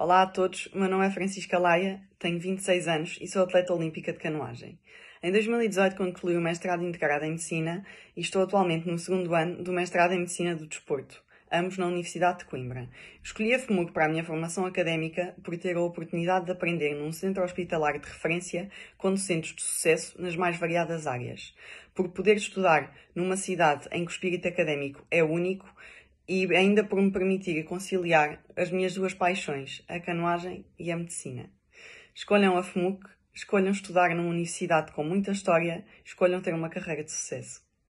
Olá a todos, o meu nome é Francisca Laia, tenho 26 anos e sou atleta olímpica de canoagem. Em 2018 concluí o mestrado integrado em Medicina e estou atualmente no segundo ano do mestrado em Medicina do Desporto, ambos na Universidade de Coimbra. Escolhi a FMUC para a minha formação académica por ter a oportunidade de aprender num centro hospitalar de referência com docentes de sucesso nas mais variadas áreas. Por poder estudar numa cidade em que o espírito académico é único e ainda por me permitir conciliar as minhas duas paixões, a canoagem e a medicina. Escolham a FMUC, escolham estudar numa universidade com muita história, escolham ter uma carreira de sucesso.